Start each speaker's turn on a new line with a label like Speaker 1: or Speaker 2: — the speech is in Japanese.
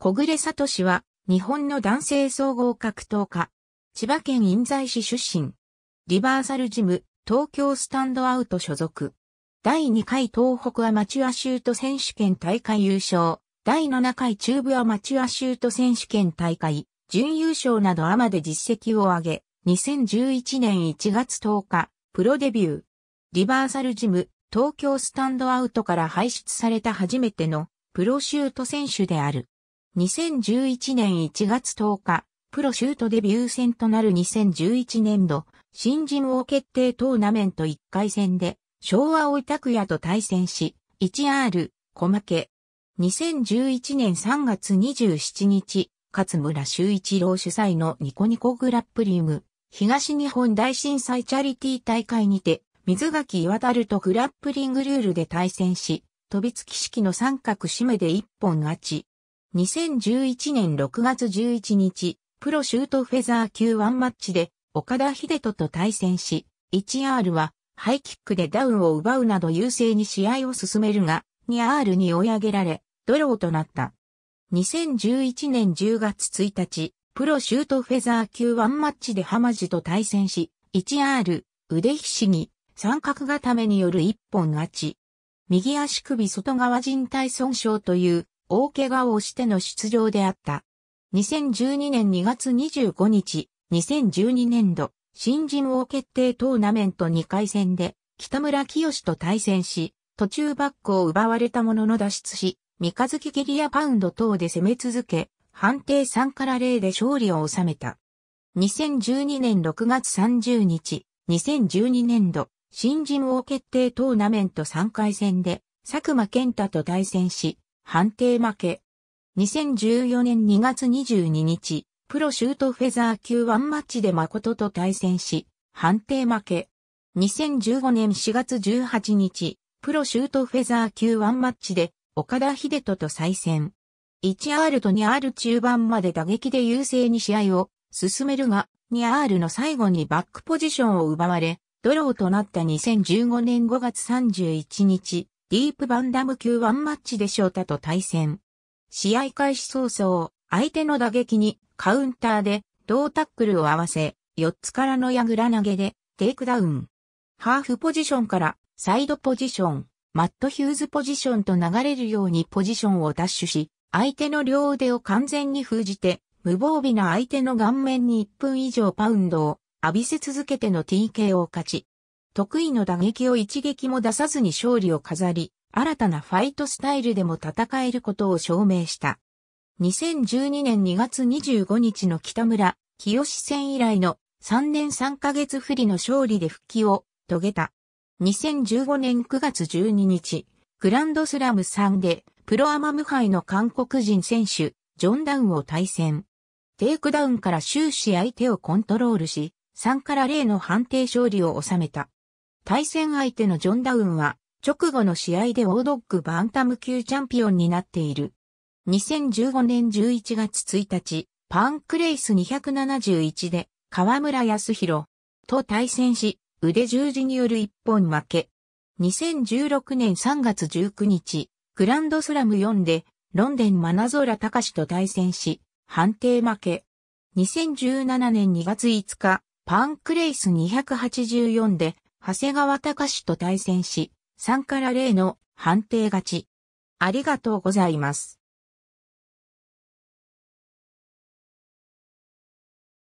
Speaker 1: 小暮里氏は、日本の男性総合格闘家。千葉県印西市出身。リバーサルジム、東京スタンドアウト所属。第2回東北アマチュアシュート選手権大会優勝。第7回中部アマチュアシュート選手権大会、準優勝などアマで実績を上げ、2011年1月10日、プロデビュー。リバーサルジム、東京スタンドアウトから排出された初めての、プロシュート選手である。2011年1月10日、プロシュートデビュー戦となる2011年度、新人王決定トーナメント1回戦で、昭和追拓也と対戦し、1R、小負け。2011年3月27日、勝村修一郎主催のニコニコグラップリウム、東日本大震災チャリティー大会にて、水垣岩樽とグラップリングルールで対戦し、飛びつき式の三角締めで一本勝ち。2011年6月11日、プロシュートフェザー級ワンマッチで、岡田秀人と対戦し、1R は、ハイキックでダウンを奪うなど優勢に試合を進めるが、2R に追い上げられ、ドローとなった。2011年10月1日、プロシュートフェザー級ワンマッチで浜地と対戦し、1R、腕ひしぎ、三角固めによる一本勝ち。右足首外側人体損傷という大怪我をしての出場であった。2012年2月25日、2012年度、新人王決定トーナメント2回戦で、北村清と対戦し、途中バックを奪われたものの脱出し、三日月ゲリアパウンド等で攻め続け、判定3から0で勝利を収めた。2012年6月30日、2012年度、新人王決定トーナメント3回戦で、佐久間健太と対戦し、判定負け。2014年2月22日、プロシュートフェザー級ワンマッチで誠と対戦し、判定負け。2015年4月18日、プロシュートフェザー級ワンマッチで、岡田秀人と再戦。1R と 2R 中盤まで打撃で優勢に試合を進めるが、2R の最後にバックポジションを奪われ、ドローとなった2015年5月31日、ディープバンダム級ワンマッチで翔太と対戦。試合開始早々、相手の打撃にカウンターで同タックルを合わせ、4つからの矢倉投げでテイクダウン。ハーフポジションからサイドポジション、マットヒューズポジションと流れるようにポジションをダッシュし、相手の両腕を完全に封じて、無防備な相手の顔面に1分以上パウンドを浴びせ続けての TK を勝ち、得意の打撃を一撃も出さずに勝利を飾り、新たなファイトスタイルでも戦えることを証明した。2012年2月25日の北村、清戦以来の3年3ヶ月不利の勝利で復帰を遂げた。2015年9月12日、グランドスラム3でプロアマ無敗の韓国人選手、ジョン・ダウンを対戦。テイクダウンから終始相手をコントロールし、3から0の判定勝利を収めた。対戦相手のジョン・ダウンは、直後の試合でオードッグバンタム級チャンピオンになっている。2015年11月1日、パンクレイス271で、河村康弘と対戦し、腕十字による一本負け。2016年3月19日、グランドスラム4で、ロンデンマナゾーラシと対戦し、判定負け。2017年2月5日、パンクレイス284で、長谷川隆と対戦し、3から0の判定勝ち。ありがとうございます。